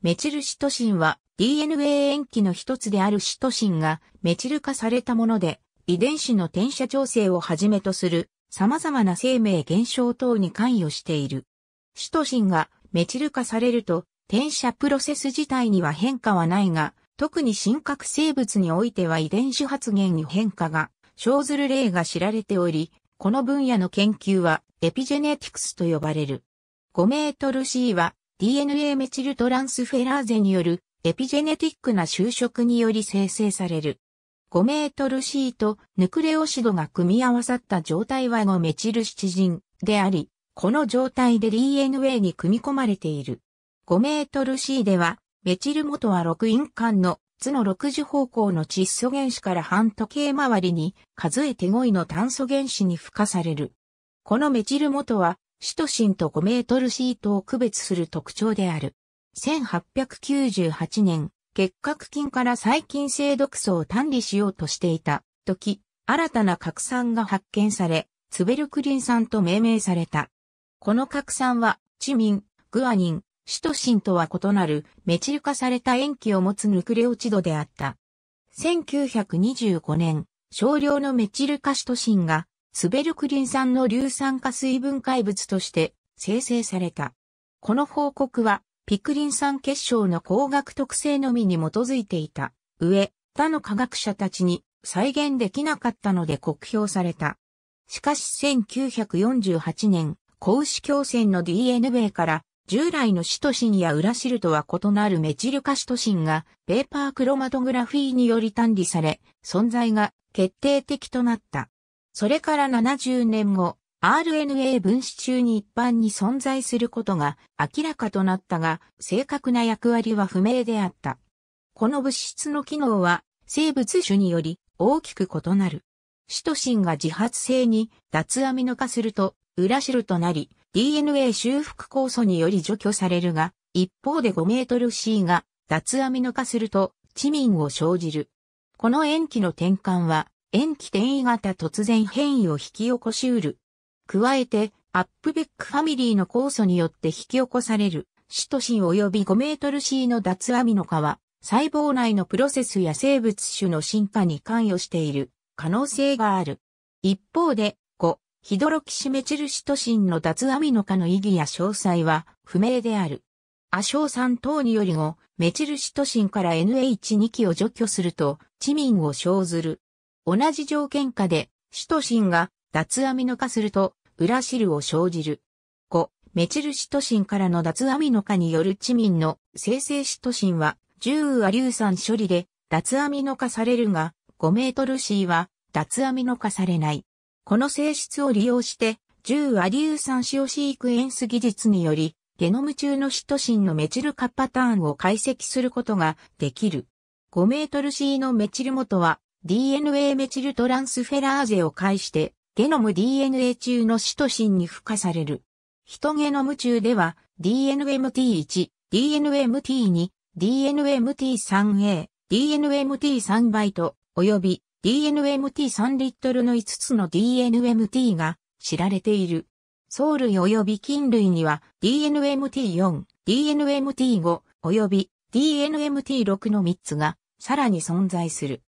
メチルシトシンは DNA 塩基の一つであるシトシンがメチル化されたもので、遺伝子の転写調整をはじめとする様々な生命現象等に関与している。シトシンがメチル化されると、転写プロセス自体には変化はないが、特に真核生物においては遺伝子発現に変化が生ずる例が知られており、この分野の研究はエピジェネティクスと呼ばれる。5メートル C は DNA メチルトランスフェラーゼによるエピジェネティックな就職により生成される。5メートル C とヌクレオシドが組み合わさった状態は5メチル七人であり、この状態で DNA に組み込まれている。5メートル C では、メチル元は6因間の図の6次方向の窒素原子から半時計回りに数えて5位の炭素原子に付加される。このメチル元はシトシンと5メートルシートを区別する特徴である。1898年、結核菌から細菌性毒素を単理しようとしていた時、新たな核酸が発見され、ツベルクリン酸と命名された。この核酸は、チミン、グアニン、シトシンとは異なるメチル化された塩基を持つヌクレオチドであった。1925年、少量のメチル化シトシンがスベルクリン酸の硫酸化水分解物として生成された。この報告は、ピクリン酸結晶の光学特性のみに基づいていた上、他の科学者たちに再現できなかったので酷評された。しかし1948年、子牛共の DNA から従来のシトシンやウラシルとは異なるメチル化シトシンがペーパークロマトグラフィーにより単理され、存在が決定的となった。それから70年後、RNA 分子中に一般に存在することが明らかとなったが、正確な役割は不明であった。この物質の機能は生物種により大きく異なる。シトシンが自発性に脱アミノ化すると裏汁となり DNA 修復酵素により除去されるが、一方で5メートル C が脱アミノ化すると、チミンを生じる。この塩基の転換は、塩基転移型突然変異を引き起こしうる。加えて、アップベックファミリーの酵素によって引き起こされる、シトシン及び5メートル C の脱アミノ化は、細胞内のプロセスや生物種の進化に関与している可能性がある。一方で、5、ヒドロキシメチルシトシンの脱アミノ化の意義や詳細は不明である。アショウ酸等により5、メチルシトシンから NH2 期を除去すると、チミンを生ずる。同じ条件下で、シトシンが脱アミノ化すると、裏汁を生じる。5、メチルシトシンからの脱アミノ化によるチミンの生成シトシンは、重アリュウ酸処理で脱アミノ化されるが、5メートル C は脱アミノ化されない。この性質を利用して、重アリュウ酸塩シークエンス技術により、ゲノム中のシトシンのメチル化パターンを解析することができる。5メートル C のメチル元は DNA メチルトランスフェラーゼを介して、ゲノム DNA 中のシトシンに付加される。ヒトゲノム中では、DNMT1、DNMT2、DNMT3A、DNMT3 バイト、よび DNMT3 リットルの5つの DNMT が知られている。藻類及び菌類には DNMT4、DNMT5 よび DNMT6 の3つがさらに存在する。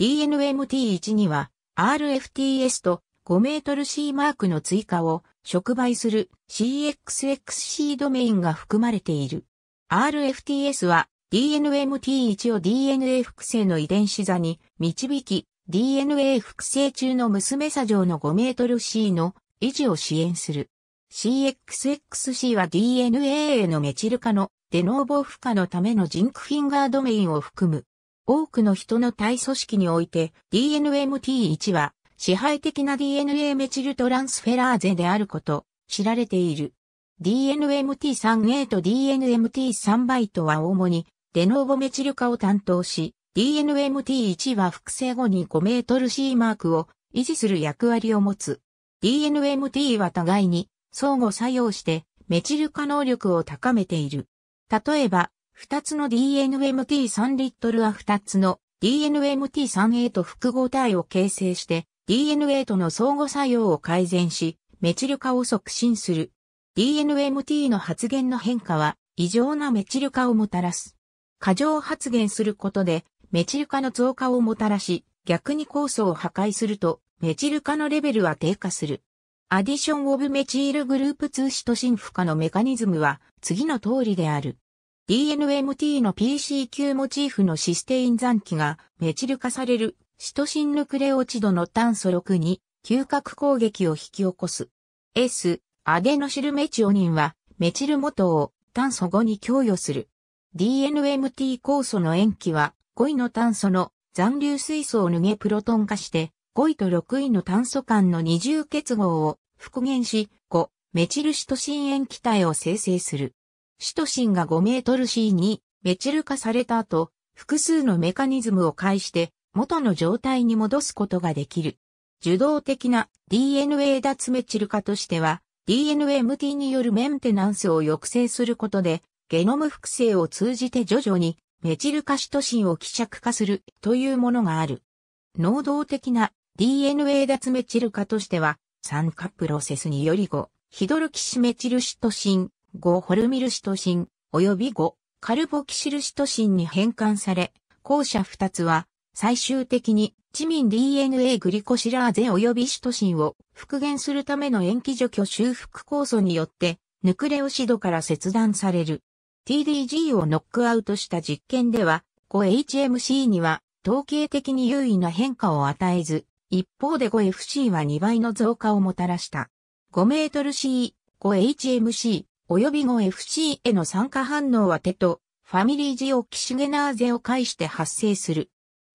DNMT1 には RFTS と5メートル C マークの追加を触媒する CXXC ドメインが含まれている。RFTS は DNMT1 を DNA 複製の遺伝子座に導き DNA 複製中の娘作上の5メートル C の維持を支援する。CXXC は DNA へのメチル化のデノーボ負荷のためのジンクフィンガードメインを含む多くの人の体組織において DNMT1 は支配的な DNA メチルトランスフェラーゼであること知られている。DNMT3A と DNMT3 バイトは主にデノーボメチル化を担当し、DNMT1 は複製後に5メートル C マークを維持する役割を持つ。DNMT は互いに相互作用してメチル化能力を高めている。例えば、2つの DNMT3 リットルは2つの DNMT3A と複合体を形成して DNA との相互作用を改善し、メチル化を促進する。DNMT の発現の変化は異常なメチル化をもたらす。過剰発現することでメチル化の増加をもたらし、逆に酵素を破壊するとメチル化のレベルは低下する。アディションオブメチールグループ2シトシン負荷のメカニズムは次の通りである。DNMT の PCQ モチーフのシステイン残機がメチル化されるシトシンヌクレオチドの炭素6に嗅覚攻撃を引き起こす。S、アデノシルメチオニンはメチル元を炭素5に供与する。DNMT 酵素の塩基は5位の炭素の残留水素を脱げプロトン化して5位と6位の炭素間の二重結合を復元し5メチルシトシン塩基体を生成する。シトシンが 5C にメチル化された後、複数のメカニズムを介して元の状態に戻すことができる。受動的な DNA 脱メチル化としては、DNAMT によるメンテナンスを抑制することで、ゲノム複製を通じて徐々にメチル化シトシンを希釈化するというものがある。能動的な DNA 脱メチル化としては、酸化プロセスにより5、ヒドルキシメチルシトシン、5ホルミルシトシン、及び5カルボキシルシトシンに変換され、後者2つは最終的にチミン DNA グリコシラーゼ及びシトシンを復元するための塩基除去修復酵素によってヌクレオシドから切断される。TDG をノックアウトした実験では 5HMC には統計的に優位な変化を与えず、一方で 5FC は2倍の増加をもたらした。5メートル C、5HMC、及び後 FC への酸化反応は手と、ファミリージオキシゲナーゼを介して発生する。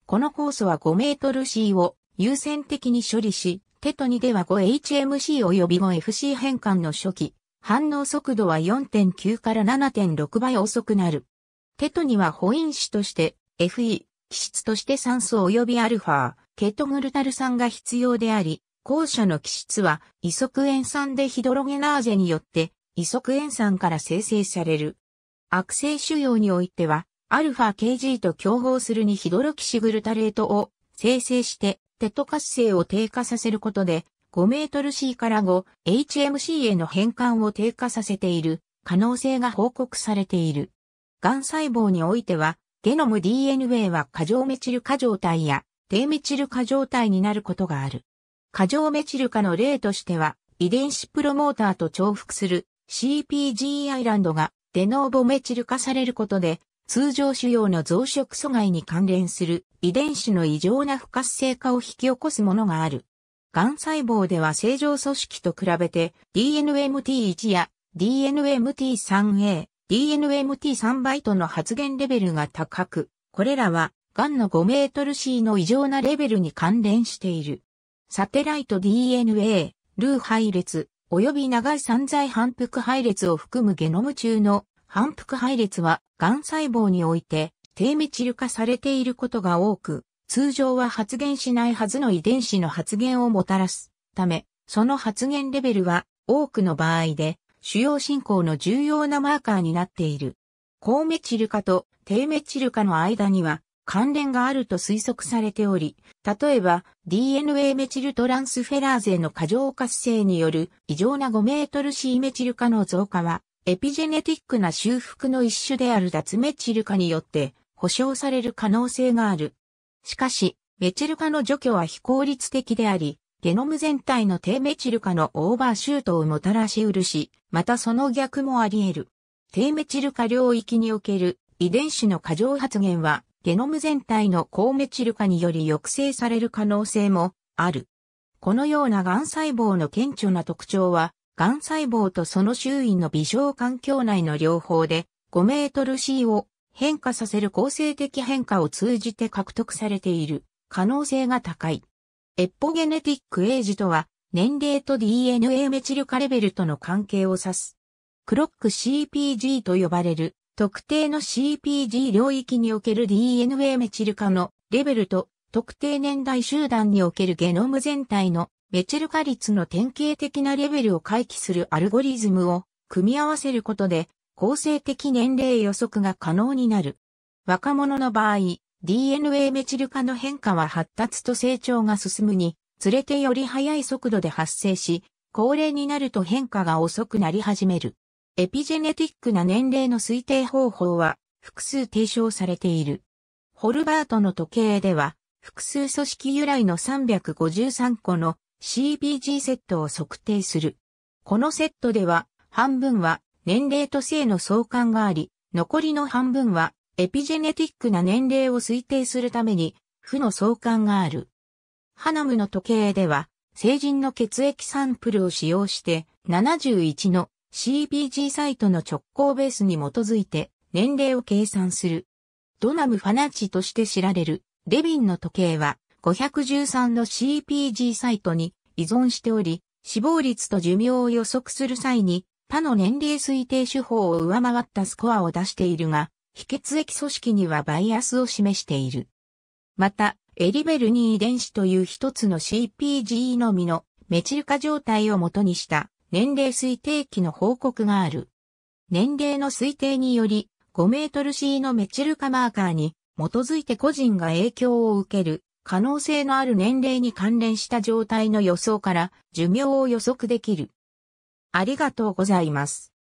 この酵素は5メートル C を優先的に処理し、テト2では 5HMC 及び 5FC 変換の初期、反応速度は4.9から7.6倍遅くなる。テト2は保因子として、FE、基質として酸素及びアルファ、ケトグルタル酸が必要であり、後者の基質は、イソクエン酸でヒドロゲナーゼによって異側塩酸から生成される。悪性腫瘍においては、アルファ KG と競合するにヒドロキシグルタレートを生成して、テト活性を低下させることで、5メートル C から 5HMC への変換を低下させている可能性が報告されている。癌細胞においては、ゲノム DNA は過剰メチル化状態や低メチル化状態になることがある。過剰メチル化の例としては、遺伝子プロモーターと重複する CPG アイランドがデノーボメチル化されることで、通常腫瘍の増殖阻害に関連する遺伝子の異常な不活性化を引き起こすものがある。癌細胞では正常組織と比べて DNMT1 や DNMT3A、DNMT3 バイトの発現レベルが高く、これらは癌の5メートル C の異常なレベルに関連している。サテライト DNA、ルー配列、及び長い散在反復配列を含むゲノム中の反復配列は、癌細胞において、低メチル化されていることが多く、通常は発現しないはずの遺伝子の発現をもたらすため、その発現レベルは多くの場合で主要進行の重要なマーカーになっている。高メチル化と低メチル化の間には関連があると推測されており、例えば DNA メチルトランスフェラーゼの過剰活性による異常な5メートル C メチル化の増加は、エピジェネティックな修復の一種である脱メチル化によって保証される可能性がある。しかし、メチル化の除去は非効率的であり、ゲノム全体の低メチル化のオーバーシュートをもたらしうるし、またその逆もあり得る。低メチル化領域における遺伝子の過剰発現はゲノム全体の高メチル化により抑制される可能性もある。このような癌細胞の顕著な特徴は、癌細胞とその周囲の微小環境内の両方で5メートル C を変化させる構成的変化を通じて獲得されている可能性が高い。エッポゲネティックエイジとは年齢と DNA メチル化レベルとの関係を指す。クロック CPG と呼ばれる特定の CPG 領域における DNA メチル化のレベルと特定年代集団におけるゲノム全体のメチル化率の典型的なレベルを回帰するアルゴリズムを組み合わせることで構成的年齢予測が可能になる。若者の場合、DNA メチル化の変化は発達と成長が進むにつれてより速い速度で発生し、高齢になると変化が遅くなり始める。エピジェネティックな年齢の推定方法は複数提唱されている。ホルバートの時計では、複数組織由来の353個の CBG セットを測定する。このセットでは、半分は年齢と性の相関があり、残りの半分はエピジェネティックな年齢を推定するために、負の相関がある。ハナムの時計では、成人の血液サンプルを使用して、71の CPG サイトの直行ベースに基づいて年齢を計算する。ドナムファナチとして知られるレビンの時計は513の CPG サイトに依存しており、死亡率と寿命を予測する際に他の年齢推定手法を上回ったスコアを出しているが、非血液組織にはバイアスを示している。また、エリベル2遺伝子という一つの CPG のみのメチル化状態をもとにした年齢推定期の報告がある。年齢の推定により、5メートル C のメチル化マーカーに基づいて個人が影響を受ける可能性のある年齢に関連した状態の予想から寿命を予測できる。ありがとうございます。